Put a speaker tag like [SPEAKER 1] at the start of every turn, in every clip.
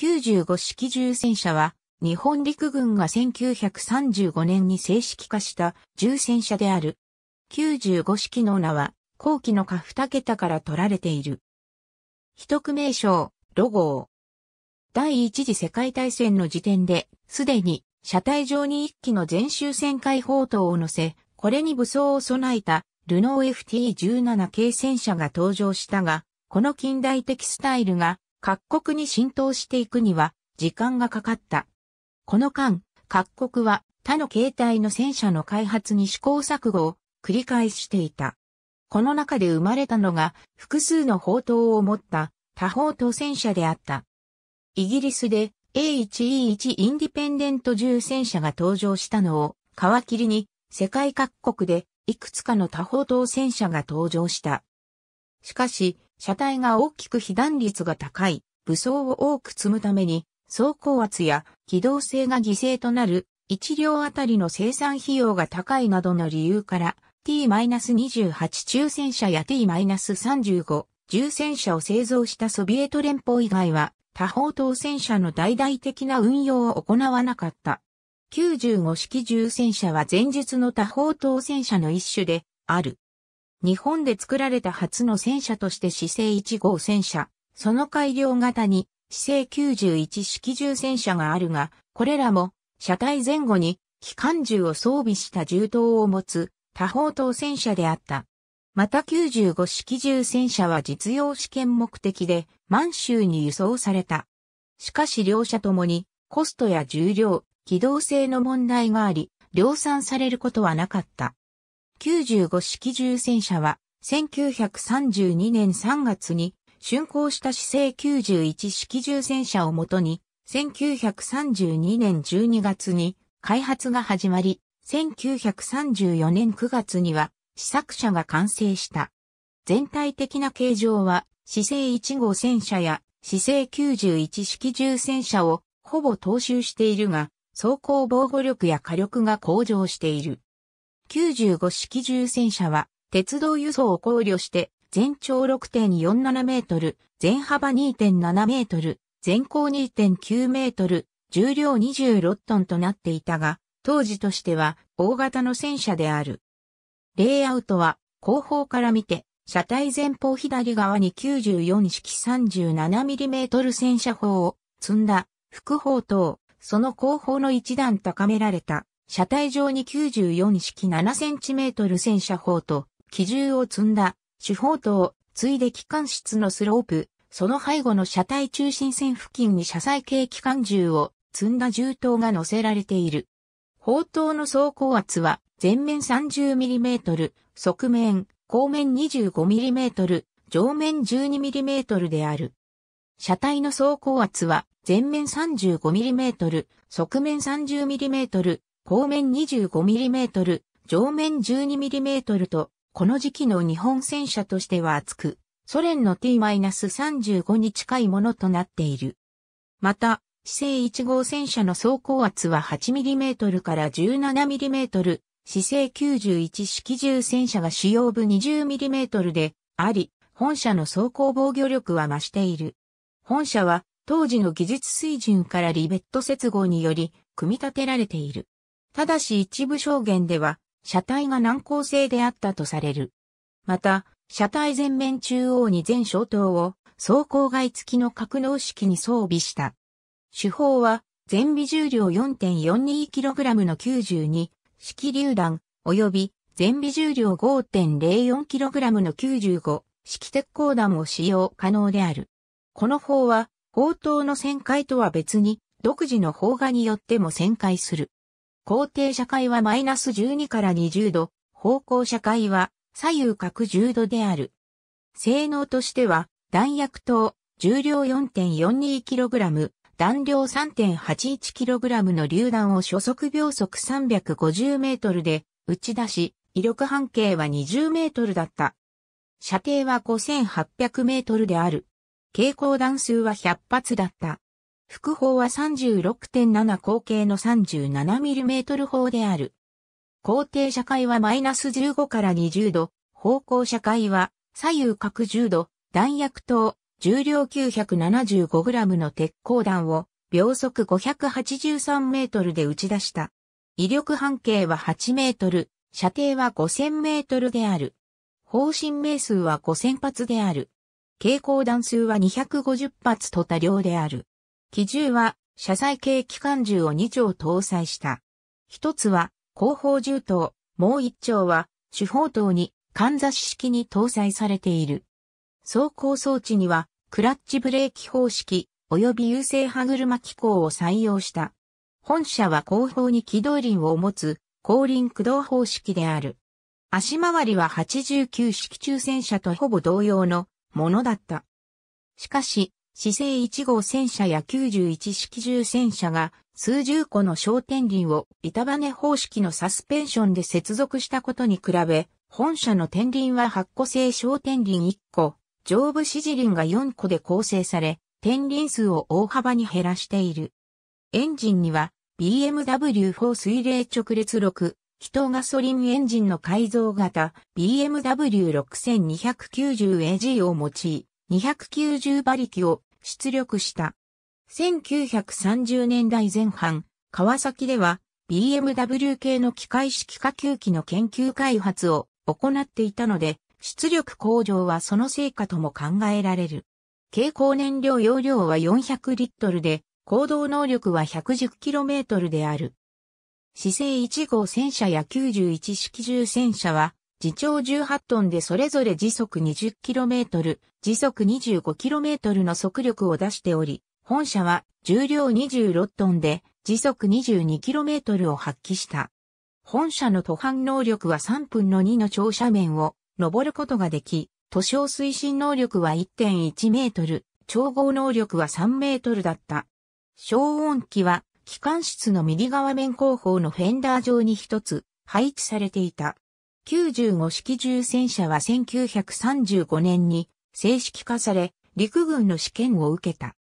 [SPEAKER 1] 95式重戦車は、日本陸軍が1935年に正式化した重戦車である。95式の名は、後期の下2桁から取られている。一区名称、ロゴ第一次世界大戦の時点で、すでに、車体上に一機の全周旋回砲塔を乗せ、これに武装を備えた、ルノー FT17 系戦車が登場したが、この近代的スタイルが各国に浸透していくには時間がかかった。この間、各国は他の携帯の戦車の開発に試行錯誤を繰り返していた。この中で生まれたのが複数の砲塔を持った多砲塔戦車であった。イギリスで A1E1 インディペンデント重戦車が登場したのを皮切りに世界各国でいくつかの多砲塔戦車が登場した。しかし、車体が大きく被弾率が高い、武装を多く積むために、走行圧や機動性が犠牲となる、1両あたりの生産費用が高いなどの理由から、T-28 中戦車や T-35 重戦車を製造したソビエト連邦以外は、多方当戦車の大々的な運用を行わなかった。95式重戦車は前述の多方当戦車の一種で、ある。日本で作られた初の戦車として姿勢1号戦車、その改良型に姿勢91式銃戦車があるが、これらも車体前後に機関銃を装備した銃刀を持つ多方刀戦車であった。また95式重戦車は実用試験目的で満州に輸送された。しかし両者ともにコストや重量、機動性の問題があり、量産されることはなかった。95式重戦車は、1932年3月に、竣工した市政91式重戦車をもとに、1932年12月に開発が始まり、1934年9月には試作車が完成した。全体的な形状は、市政1号戦車や市政91式重戦車をほぼ踏襲しているが、走行防護力や火力が向上している。95式重戦車は、鉄道輸送を考慮して、全長6.47メートル、全幅2.7メートル、全高2.9メートル、重量26トンとなっていたが、当時としては大型の戦車である。レイアウトは後方から見て、車体前方左側に94式 37mm 戦車砲を積んだ副砲塔、その後方の一段高められた車体上に94式 7cm 戦車砲と、機銃を積んだ、主砲塔、ついで機関室のスロープ、その背後の車体中心線付近に車載系機関銃を積んだ銃塔が載せられている。砲塔の走行圧は前面 30mm、側面、後面 25mm、上面 12mm である。車体の走行圧は前面 35mm、側面 30mm、後面 25mm、上面 12mm と、この時期の日本戦車としては厚く、ソ連の T-35 に近いものとなっている。また、姿勢1号戦車の走行圧は 8mm から 17mm、姿勢91式重戦車が主要部 20mm であり、本社の走行防御力は増している。本社は当時の技術水準からリベット接合により組み立てられている。ただし一部証言では、車体が難航性であったとされる。また、車体前面中央に全小灯を走行外付きの格納式に装備した。手法は、全備重量 4.42kg の92式榴弾、及び全備重量 5.04kg の95式鉄鋼弾を使用可能である。この砲は、砲塔の旋回とは別に、独自の砲画によっても旋回する。肯定社会はマイナス12から20度、方向社会は左右角10度である。性能としては、弾薬等、重量 4.42kg、弾量 3.81kg の榴弾を初速秒速350メートルで打ち出し、威力半径は20メートルだった。射程は5800メートルである。蛍光弾数は100発だった。副砲は36.7口径の 37mm 砲である。工程社会はマイナス15から20度、方向社会は左右角10度、弾薬等、重量 975g の鉄鋼弾を秒速583メートルで打ち出した。威力半径は8メートル、射程は5000メートルである。方針名数は5000発である。蛍光弾数は250発と多量である。機銃は、車載系機関銃を2丁搭載した。一つは、後方銃刀、もう一丁は、主砲塔に、かんざし式に搭載されている。走行装置には、クラッチブレーキ方式、及び優勢歯車機構を採用した。本車は後方に機動輪を持つ、後輪駆動方式である。足回りは89式中戦車とほぼ同様のものだった。しかし、市制1号戦車や91式重戦車が数十個の焦点輪を板羽方式のサスペンションで接続したことに比べ、本社の天輪は8個製焦点輪1個、上部支持輪が4個で構成され、天輪数を大幅に減らしている。エンジンには BMW4 水冷直列6、気筒ガソリンエンジンの改造型 BMW6290AG を用い、290馬力を出力した。1930年代前半、川崎では BMW 系の機械式下級機の研究開発を行っていたので、出力向上はその成果とも考えられる。蛍光燃料容量は400リットルで、行動能力は 110km である。姿勢1号戦車や91式重戦車は、自長18トンでそれぞれ時速 20km、時速 25km の速力を出しており、本社は重量26トンで時速 22km を発揮した。本社の途半能力は3分の2の長斜面を登ることができ、途書推進能力は1.1メートル、調合能力は3メートルだった。消音機は機関室の右側面後方のフェンダー上に一つ配置されていた。95式重戦車は1935年に正式化され、陸軍の試験を受けた。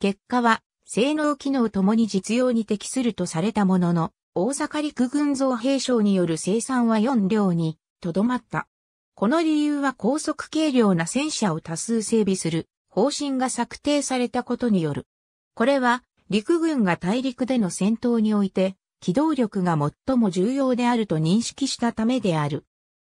[SPEAKER 1] 結果は、性能機能ともに実用に適するとされたものの、大阪陸軍造兵省による生産は4両にとどまった。この理由は高速軽量な戦車を多数整備する方針が策定されたことによる。これは陸軍が大陸での戦闘において機動力が最も重要であると認識したためである。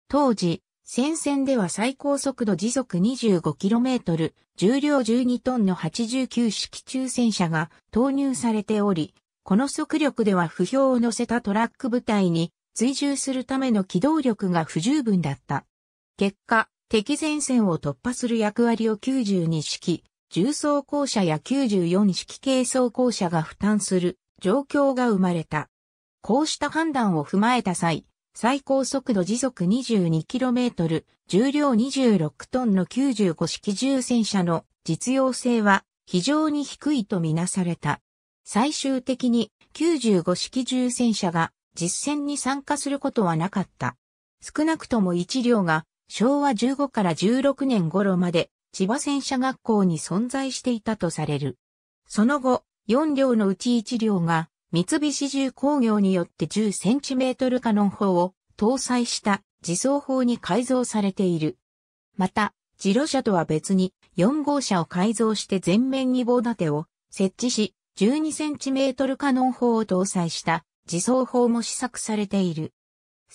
[SPEAKER 1] 当時、戦線では最高速度時速 25km、重量12トンの89式中戦車が投入されており、この速力では不評を乗せたトラック部隊に追従するための機動力が不十分だった。結果、敵前線を突破する役割を92式、重装甲車や94式軽装甲車が負担する状況が生まれた。こうした判断を踏まえた際、最高速度時速 22km、重量26トンの95式重戦車の実用性は非常に低いとみなされた。最終的に95式重戦車が実戦に参加することはなかった。少なくとも1両が昭和15から16年頃まで千葉戦車学校に存在していたとされる。その後、4両のうち1両が三菱重工業によって1 0トルカノン砲を搭載した自走砲に改造されている。また、自路車とは別に4号車を改造して前面に棒立てを設置し、12センチメートルカノン砲を搭載した自走砲も試作されている。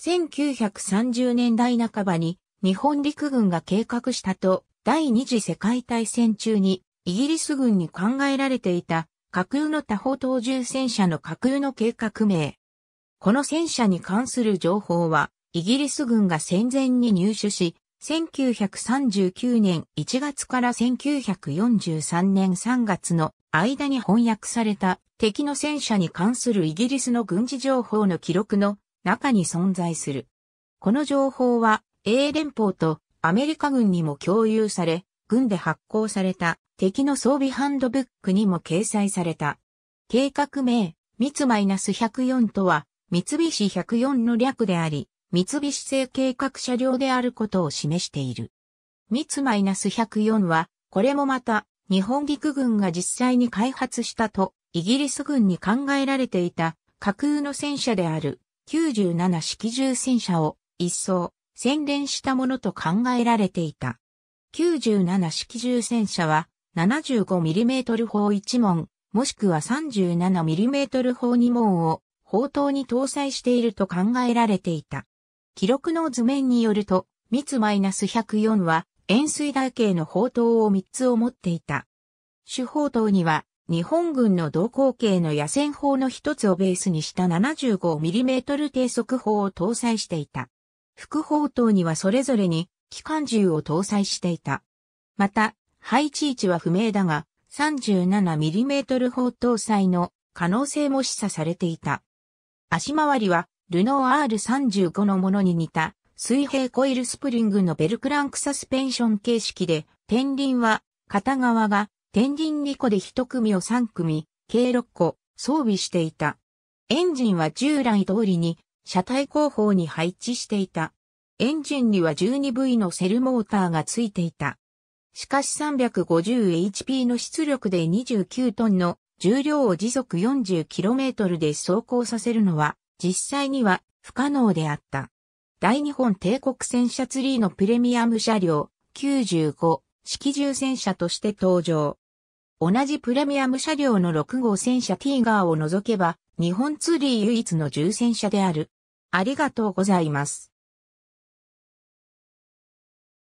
[SPEAKER 1] 1930年代半ばに日本陸軍が計画したと第二次世界大戦中にイギリス軍に考えられていた架空の多方投縦戦車の架空の計画名。この戦車に関する情報は、イギリス軍が戦前に入手し、1939年1月から1943年3月の間に翻訳された敵の戦車に関するイギリスの軍事情報の記録の中に存在する。この情報は英連邦とアメリカ軍にも共有され、軍で発行された敵の装備ハンドブックにも掲載された。計画名、つ -104 とは、三菱104の略であり、三菱製計画車両であることを示している。つ -104 は、これもまた、日本陸軍が実際に開発したと、イギリス軍に考えられていた、架空の戦車である、97式銃戦車を、一層、洗練したものと考えられていた。97式重戦車は 75mm 砲1門、もしくは 37mm 砲2門を砲塔に搭載していると考えられていた。記録の図面によると、密 -104 は円錐台形の砲塔を3つを持っていた。主砲塔には日本軍の同口径の野戦砲の一つをベースにした 75mm 低速砲を搭載していた。副砲塔にはそれぞれに機関銃を搭載していた。また、配置位置は不明だが、37mm 砲搭載の可能性も示唆されていた。足回りは、ルノー R35 のものに似た、水平コイルスプリングのベルクランクサスペンション形式で、天輪は、片側が、天輪2個で1組を3組、計6個、装備していた。エンジンは従来通りに、車体後方に配置していた。エンジンには 12V のセルモーターがついていた。しかし 350HP の出力で29トンの重量を時速 40km で走行させるのは実際には不可能であった。大日本帝国戦車ツリーのプレミアム車両95式重戦車として登場。同じプレミアム車両の6号戦車ティーガーを除けば日本ツリー唯一の重戦車である。ありがとうございます。